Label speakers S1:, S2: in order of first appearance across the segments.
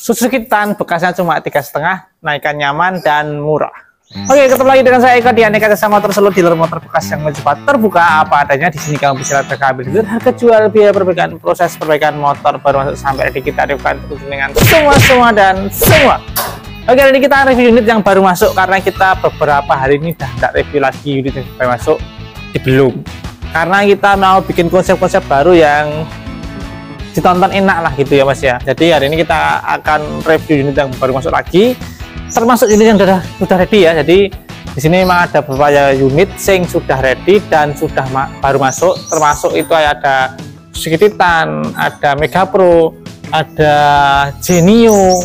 S1: Suzuki Tan bekasnya cuma tiga setengah, naikan nyaman dan murah. Hmm. Oke, ketemu lagi dengan saya Eka di Aneka Sesama Terselut Dealer Motor Bekas yang cepat terbuka apa adanya. Di sini kamu bisa lihat kabel dealer, harga jual, biaya perbaikan, proses perbaikan motor baru masuk sampai di kita tarifkan dengan semua-semua dan semua. Oke, hari ini kita review unit yang baru masuk karena kita beberapa hari ini dah tidak review lagi unit yang baru masuk, di belum. Karena kita mau bikin konsep-konsep baru yang ditonton enak lah gitu ya mas ya jadi hari ini kita akan review unit yang baru masuk lagi termasuk unit yang sudah sudah ready ya jadi di sini memang ada beberapa unit yang sudah ready dan sudah ma baru masuk termasuk itu ada Titan, ada Mega Pro, ada Genio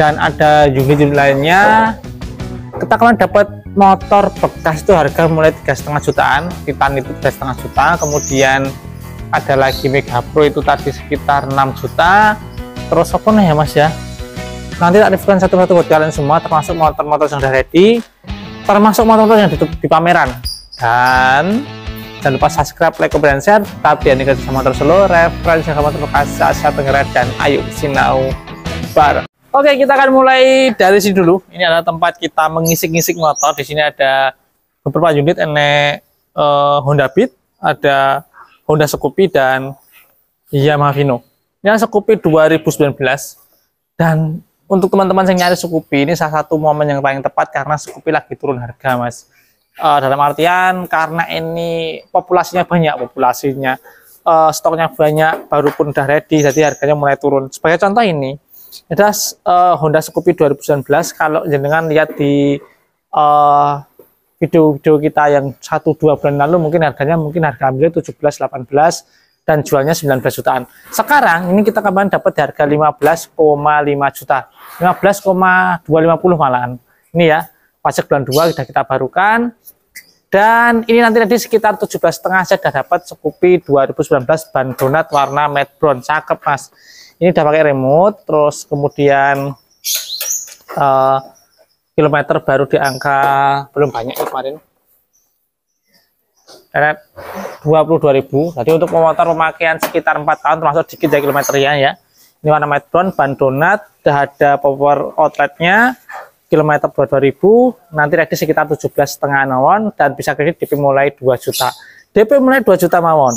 S1: dan ada unit unit lainnya kita kalian dapat motor bekas itu harga mulai 3,5 jutaan Titan itu 3,5 setengah juta kemudian ada lagi Mega Pro itu tadi sekitar 6 juta terus apa nih ya mas ya nanti tak reviewkan satu-satu buat kalian semua termasuk motor-motor yang sudah ready termasuk motor-motor yang di, di pameran dan jangan lupa subscribe, like, komen, dan share tapi yang dikasih sama motor Solo, referensi sama motor saat Asia Tenggara, dan Ayo Sinau Bar oke kita akan mulai dari sini dulu ini adalah tempat kita mengisik-ngisik motor di sini ada beberapa unit enek eh, Honda Beat ada Honda Scoopy dan Yamaha Vino. Ini Scoopy 2019 dan untuk teman-teman yang nyari Scoopy ini salah satu momen yang paling tepat karena Scoopy lagi turun harga, Mas. Uh, dalam artian karena ini populasinya banyak, populasinya uh, stoknya banyak, baru pun udah ready, jadi harganya mulai turun. Sebagai contoh ini, ada uh, eh, Honda Scoopy 2019 kalau jenengan lihat di uh, video-video kita yang satu dua bulan lalu mungkin harganya mungkin harga ambil 17 18 dan jualnya 19 jutaan. Sekarang ini kita kapan dapat di harga 15,5 juta. 15,250 malahan. Ini ya, pajak bulan 2 sudah kita barukan. Dan ini nanti nanti sekitar 17 setengah saya sudah dapat sekupi 2019 ban donat warna matte brown. Cakep, Mas. Ini udah pakai remote, terus kemudian uh, kilometer baru di angka belum banyak ya kemarin karena 22.000 jadi untuk pemotor pemakaian sekitar 4 tahun termasuk dikit ya kilometernya ya ini warna metron ban donat ada power outletnya kilometer 22.000 nanti ready sekitar 17 setengah mawon dan bisa kredit DP mulai 2 juta DP mulai 2 juta mawon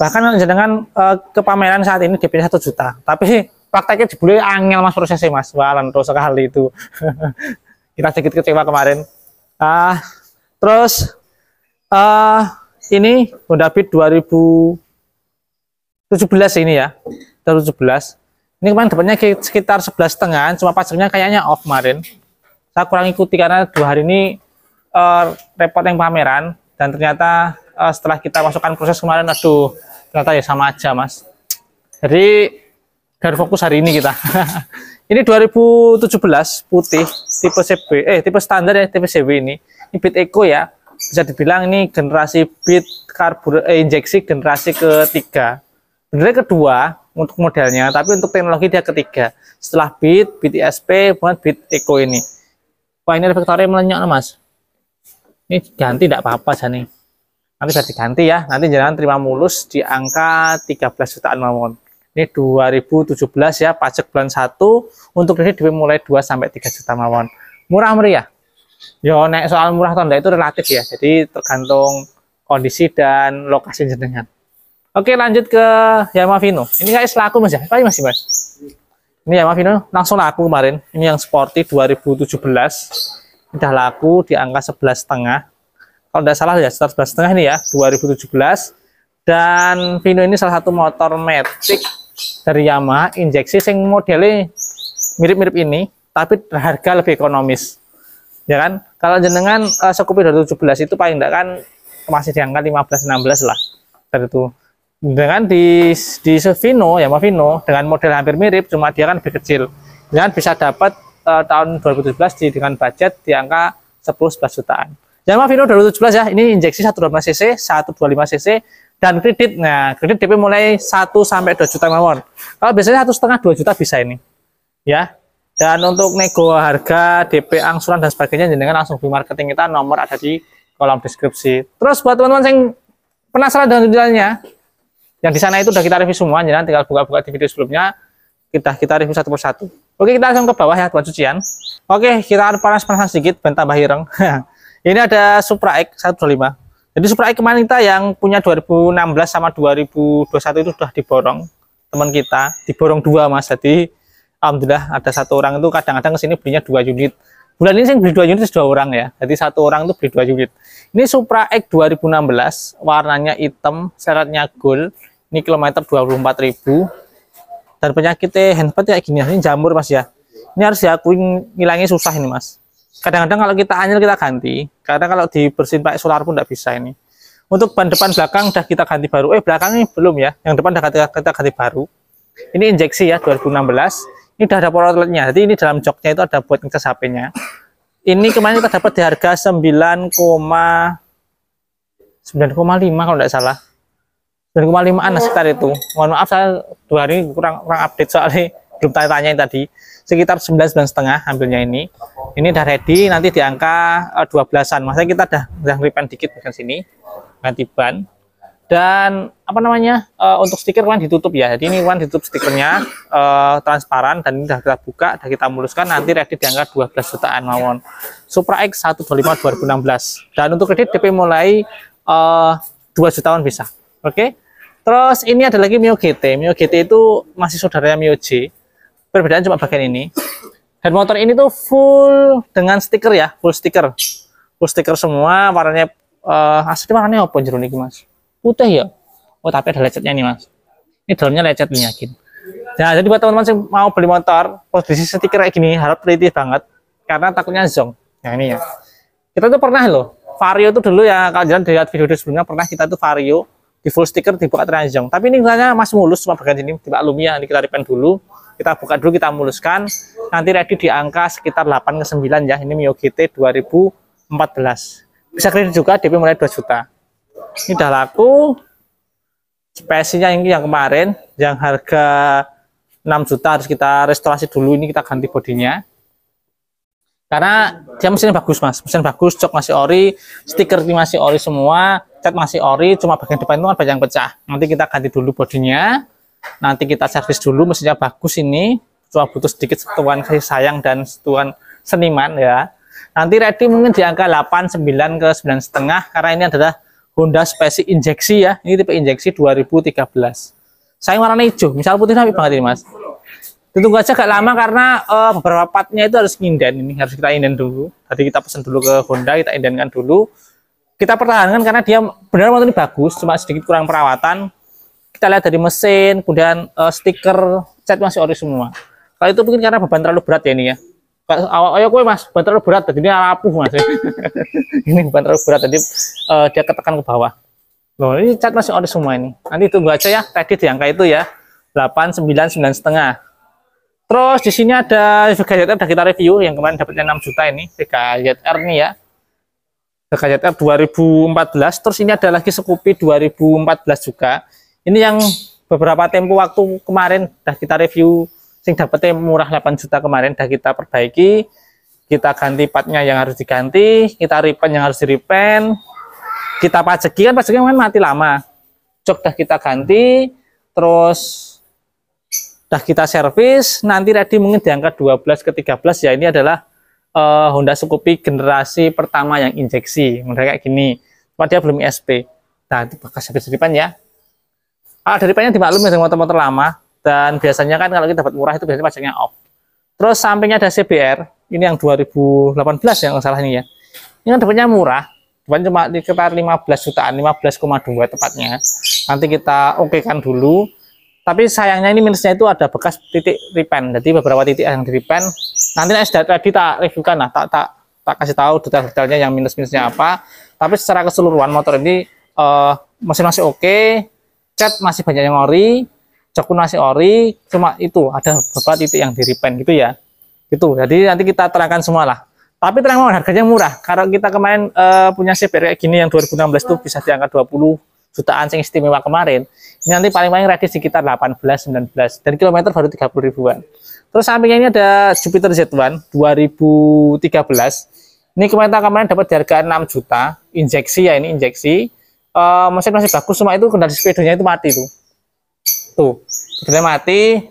S1: bahkan dengan kepameran eh, kepameran saat ini DP 1 juta tapi praktiknya dibeli angel mas prosesnya mas walan terus sekali itu kita sedikit kecewa kemarin ah uh, terus uh, ini Honda Beat 2017 ini ya 2017 ini kemarin dapatnya sekitar 11 setengah cuma pasirnya kayaknya off kemarin saya kurang ikuti karena dua hari ini uh, repot yang pameran dan ternyata uh, setelah kita masukkan proses kemarin aduh ternyata ya sama aja mas jadi baru fokus hari ini kita Ini 2017 putih tipe CB eh tipe standar ya tipe CB ini. Ini Beat Eco ya. Bisa dibilang ini generasi Beat karbur eh, injeksi generasi ketiga. Benar kedua untuk modelnya, tapi untuk teknologi dia ketiga. Setelah Beat, BTSP, bukan Beat Eco ini. Wah, ini reflektornya melenyok, Mas. Ini ganti tidak apa-apa nih. Nanti bisa diganti ya. Nanti jalan terima mulus di angka 13 jutaan mawon ini 2017 ya pajak bulan 1 untuk ini dimulai mulai 2 sampai 3 juta mawon murah meriah ya naik soal murah atau itu relatif ya jadi tergantung kondisi dan lokasi jenengan oke lanjut ke Yamaha Vino ini guys laku mas ya masih mas ini Yamaha Vino langsung laku kemarin ini yang sporty 2017 Sudah laku di angka 11 setengah kalau tidak salah ya setengah ini ya 2017 dan Vino ini salah satu motor Matic dari Yamaha injeksi sing modelnya mirip-mirip ini tapi harga lebih ekonomis ya kan kalau jenengan uh, Scoopy 2017 itu paling enggak kan masih di 15-16 lah dari itu dengan di di Sevino ya Vino dengan model hampir mirip cuma dia kan lebih kecil jangan ya bisa dapat uh, tahun 2017 di, dengan budget di angka 10-11 jutaan Yamaha Vino 2017 ya ini injeksi 125 cc 125 cc dan kredit nah kredit DP mulai 1 sampai 2 juta mawon kalau oh, biasanya satu setengah dua juta bisa ini, ya. Dan untuk nego harga, DP angsuran dan sebagainya, jenengan langsung di marketing kita nomor ada di kolom deskripsi. Terus buat teman-teman yang penasaran dengan detailnya, yang di sana itu udah kita review semua, jangan tinggal buka-buka di video sebelumnya, kita kita review satu persatu. Oke, kita langsung ke bawah ya buat cucian. Oke, kita akan panas panas sedikit, bentar tambah ireng. Ini ada Supra X 125. Jadi Supra X kemarin kita yang punya 2016 sama 2021 itu sudah diborong teman kita diborong dua mas jadi alhamdulillah ada satu orang itu kadang-kadang kesini belinya dua unit bulan ini saya beli dua unit dua orang ya jadi satu orang itu beli dua unit ini Supra X 2016 warnanya hitam seratnya gold ini kilometer 24.000 dan penyakitnya handphone kayak gini ini jamur mas ya ini harus diakui ngilangnya susah ini mas kadang-kadang kalau kita anjir kita ganti karena kalau dibersihin pakai solar pun tidak bisa ini untuk ban depan belakang udah kita ganti baru. Eh belakang ini belum ya. Yang depan sudah kita, kita ganti baru. Ini injeksi ya 2016. Ini udah ada power Jadi ini dalam joknya itu ada buat ke HP-nya. Ini kemarin kita dapat di harga 9,9,5 kalau tidak salah. 9,5an sekitar itu. Mohon maaf saya dua hari ini kurang kurang update soalnya belum tanya-tanyain tadi sekitar 99 setengah ambilnya ini ini udah ready nanti di angka 12an eh, maksudnya kita udah udah ngeripan dikit bukan sini ganti ban dan apa namanya uh, untuk stiker one kan ditutup ya jadi ini one ditutup stikernya uh, transparan dan ini sudah kita buka sudah kita muluskan nanti kredit di angka 12 jutaan mawon Supra X 125 2016 dan untuk kredit DP mulai uh, eh, 2 jutaan bisa oke okay? terus ini ada lagi Mio GT Mio GT itu masih saudaranya Mio J perbedaan cuma bagian ini dan motor ini tuh full dengan stiker ya full stiker full stiker semua warnanya uh, asli warnanya apa jeruk ini mas putih ya oh tapi ada lecetnya nih mas ini dalamnya lecet nih yakin nah jadi buat teman-teman yang mau beli motor posisi stiker kayak gini harap teliti banget karena takutnya zonk nah ini ya kita tuh pernah loh vario tuh dulu ya kalau jalan dilihat video video sebelumnya pernah kita tuh vario di full stiker dibuka transjong tapi ini misalnya masih mulus cuma bagian ini tiba lumia ini kita repaint dulu kita buka dulu kita muluskan nanti ready di angka sekitar 8 ke 9 ya ini Mio GT 2014 bisa kredit juga DP mulai 2 juta ini udah laku spesinya yang, yang kemarin yang harga 6 juta harus kita restorasi dulu ini kita ganti bodinya karena dia mesin bagus mas mesin bagus cok masih ori stiker ini masih ori semua cat masih ori cuma bagian depan itu kan banyak yang pecah nanti kita ganti dulu bodinya nanti kita servis dulu mesinnya bagus ini cuma butuh sedikit setuan kasih sayang dan setuan seniman ya Nanti ready mungkin di angka 8, 9 ke 9 setengah karena ini adalah Honda spesi injeksi ya. Ini tipe injeksi 2013. Saya warna hijau, misal putih tapi banget ini, Mas. tentu aja gak lama karena uh, beberapa partnya itu harus nginden ini, harus kita inden dulu. Tadi kita pesen dulu ke Honda, kita indenkan dulu. Kita pertahankan karena dia benar motor ini bagus, cuma sedikit kurang perawatan. Kita lihat dari mesin, kemudian uh, stiker, cat masih ori semua. Kalau itu mungkin karena beban terlalu berat ya ini ya awal ayo kue mas bantal berat jadi rapuh eh, mas ini bantal berat jadi uh, dia ketekan ke bawah loh ini cat masih ada semua ini nanti tunggu aja ya tadi di angka itu ya 8 9 9 setengah terus di sini ada Vega ZR udah kita review yang kemarin dapatnya 6 juta ini Vega ZR nih ya Vega ZR 2014 terus ini ada lagi Scoopy 2014 juga ini yang beberapa tempo waktu kemarin sudah kita review sing dapetnya murah 8 juta kemarin dah kita perbaiki kita ganti partnya yang harus diganti kita ripen yang harus diripen kita pajeki kan pajaknya kan mati lama cok dah kita ganti terus dah kita servis nanti ready mungkin diangkat angka 12 ke 13 ya ini adalah uh, Honda Scoopy generasi pertama yang injeksi mereka kayak gini cuma dia belum ISP nah itu bekas servis ya ah dari depannya dimaklum ya dengan motor-motor lama dan biasanya kan kalau kita dapat murah itu biasanya pajaknya off. Terus sampingnya ada CBR, ini yang 2018 yang salah ini ya. Ini kan dapatnya murah, cuman cuma sekitar 15 jutaan, 15,2 tepatnya. Nanti kita oke kan dulu. Tapi sayangnya ini minusnya itu ada bekas titik repen. Jadi beberapa titik yang di repen. Nanti tadi tak reviewkan lah, tak tak tak kasih tahu detail-detailnya yang minus-minusnya apa. Tapi secara keseluruhan motor ini uh, eh, mesin masih oke, okay, cat masih banyak yang ori, jakunasi ori cuma itu ada beberapa titik yang diripen gitu ya itu jadi nanti kita terangkan semua lah tapi terang banget harganya murah karena kita kemarin uh, punya CPR kayak gini yang 2016 itu bisa diangkat 20 jutaan sing istimewa kemarin ini nanti paling-paling ready sekitar 18 19 dan kilometer baru 30 ribuan terus sampingnya ini ada Jupiter Z1 2013 ini kemarin tak kemarin dapat di harga 6 juta injeksi ya ini injeksi uh, eh, mesin masih bagus cuma itu kendali sepedanya itu mati tuh Tuh, kita mati.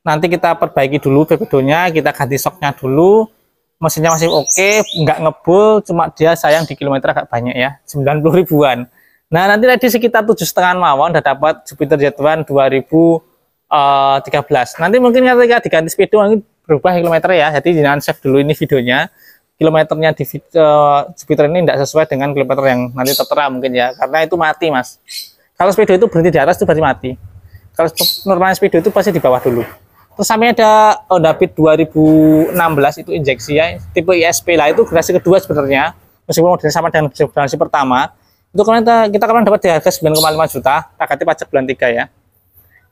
S1: Nanti kita perbaiki dulu bebedonya kita ganti soknya dulu. Mesinnya masih oke, okay, nggak ngebul, cuma dia sayang di kilometer agak banyak ya, 90 ribuan. Nah, nanti tadi sekitar tujuh setengah mawon udah dapat Jupiter Z1 2013. Eh, nanti mungkin ketika diganti speedo ini berubah kilometer ya. Jadi jangan save dulu ini videonya kilometernya di uh, Jupiter ini tidak sesuai dengan kilometer yang nanti tertera mungkin ya karena itu mati mas kalau speedo itu berhenti di atas itu berarti mati kalau normalnya speedo itu pasti di bawah dulu. Terus sampai ada Honda Beat 2016 itu injeksi ya, tipe ISP lah itu generasi kedua sebenarnya. Meskipun modelnya sama dengan generasi pertama, itu kemarin kita, kita kemarin dapat di harga 9,5 juta, KKT pajak bulan 3 ya.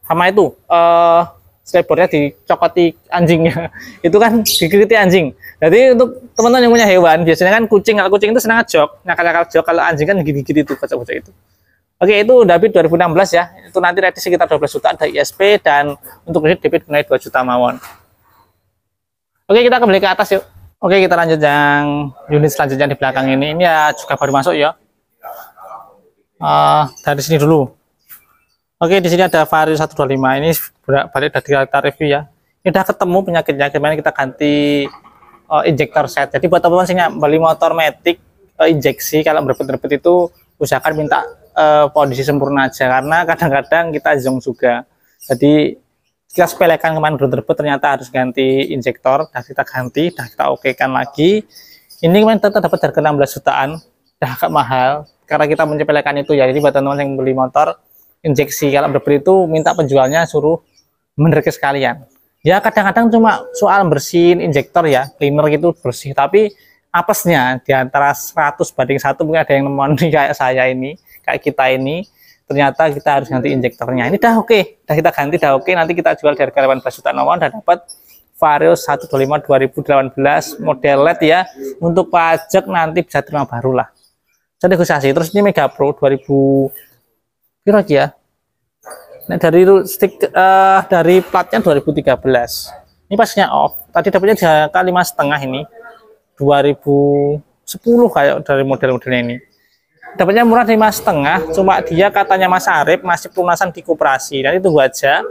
S1: Sama itu, eh uh, slebornya dicokoti anjingnya itu kan digeriti anjing jadi untuk teman-teman yang punya hewan biasanya kan kucing kalau kucing itu senang jok. nakal-nakal jok kalau anjing kan gigit-gigit itu kocok-kocok itu Oke, itu enam 2016 ya. Itu nanti ready sekitar 12 juta ada ISP dan untuk kredit debit mengenai 2 juta mawon. Oke, kita kembali ke atas yuk. Oke, kita lanjut yang unit selanjutnya di belakang ini. Ini ya juga baru masuk ya. Uh, dari sini dulu. Oke, di sini ada Vario 125. Ini balik dari kita review ya. Ini udah ketemu penyakitnya kemarin kita ganti uh, injektor set. Jadi buat teman-teman sih beli motor metik uh, eh, injeksi kalau berbet-berbet itu usahakan minta uh, kondisi sempurna aja karena kadang-kadang kita zonk juga jadi kita sepelekan kemarin belum tersebut ternyata harus ganti injektor dan kita ganti dan kita okekan lagi ini kemarin tetap dapat harga 16 jutaan dah agak mahal karena kita menyepelekan itu ya jadi buat teman-teman yang beli motor injeksi kalau berbeli itu minta penjualnya suruh menerkes sekalian ya kadang-kadang cuma soal bersihin injektor ya cleaner gitu bersih tapi apesnya di antara 100 banding satu mungkin ada yang nemoni kayak saya ini kayak kita ini ternyata kita harus ganti injektornya ini dah oke okay. dah kita ganti dah oke okay. nanti kita jual dari karyawan 18 juta nomor dan dapat Vario 125 2018 model LED ya untuk pajak nanti bisa terima barulah saya negosiasi terus ini Mega Pro 2000 kira ya nah dari stick uh, dari platnya 2013 ini pasnya off tadi dapatnya di lima setengah ini 2010 kayak dari model-modelnya ini dapatnya murah lima setengah cuma dia katanya Mas Arif masih pelunasan di koperasi nanti tunggu aja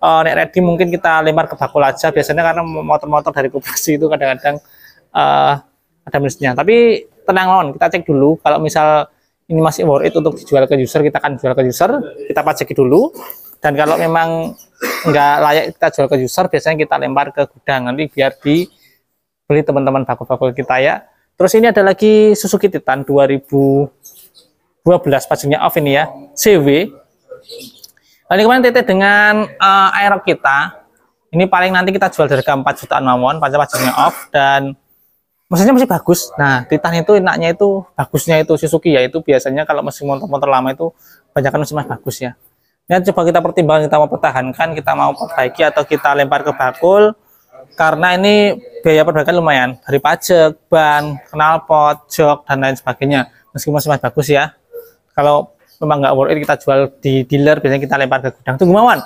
S1: uh, nek ready mungkin kita lempar ke bakul aja biasanya karena motor-motor dari koperasi itu kadang-kadang uh, ada minusnya tapi tenang non kita cek dulu kalau misal ini masih worth it untuk dijual ke user kita akan jual ke user kita pajaki dulu dan kalau memang nggak layak kita jual ke user biasanya kita lempar ke gudang nanti biar dibeli teman-teman bakul-bakul kita ya terus ini ada lagi Suzuki Titan 2000 12 pajaknya off ini ya CW lalu kemarin TT dengan uh, eh, aero kita ini paling nanti kita jual harga 4 jutaan mamon pajak pajaknya off dan mesinnya masih bagus nah Titan itu enaknya itu bagusnya itu Suzuki ya itu biasanya kalau mesin motor-motor lama itu banyakkan mesin masih bagus ya ini coba kita pertimbangkan, kita mau pertahankan, kita mau perbaiki atau kita lempar ke bakul karena ini biaya perbaikan lumayan dari pajak, ban, knalpot, jok dan lain sebagainya. Meskipun masih bagus ya kalau memang nggak worth it kita jual di dealer biasanya kita lempar ke gudang tunggu mawan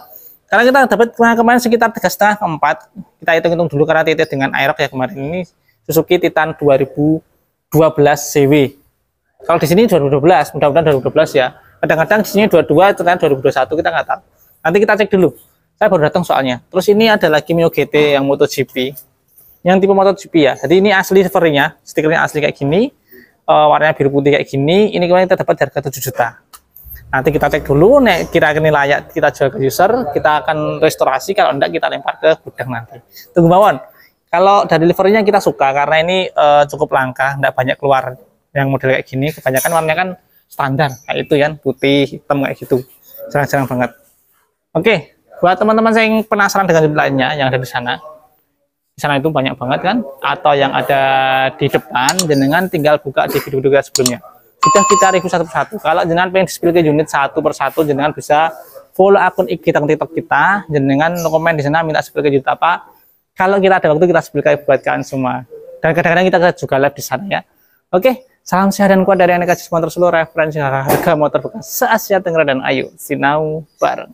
S1: karena kita dapat kemarin, sekitar tiga setengah keempat empat kita hitung-hitung dulu karena titik dengan Aerox ya kemarin ini Suzuki Titan 2012 CW kalau di sini 2012 mudah-mudahan 2012 ya kadang-kadang di sini 22 ternyata 2021 kita nggak tahu nanti kita cek dulu saya baru datang soalnya terus ini ada lagi Mio GT yang MotoGP yang tipe MotoGP ya jadi ini asli sepertinya stikernya asli kayak gini uh, warnanya biru putih kayak gini ini kemarin kita dapat harga 7 juta nanti kita cek dulu nek kira ini layak kita jual ke user kita akan restorasi kalau enggak kita lempar ke gudang nanti tunggu bawon kalau dari livernya kita suka karena ini uh, cukup langka enggak banyak keluar yang model kayak gini kebanyakan warnanya kan standar kayak itu ya, putih hitam kayak gitu jarang-jarang banget oke buat teman-teman saya yang penasaran dengan lainnya yang ada di sana di sana itu banyak banget kan atau yang ada di depan jenengan tinggal buka di video-video sebelumnya sudah kita review satu persatu kalau jenengan pengen display ke unit satu persatu jenengan bisa follow akun IG kita TikTok kita jenengan komen di sana minta display ke unit apa kalau kita ada waktu kita display ke buat kalian semua dan kadang-kadang kita juga live di sana ya oke salam sehat dan kuat dari Aneka motor seluruh referensi harga motor bekas se-Asia Tenggara dan Ayu sinau bareng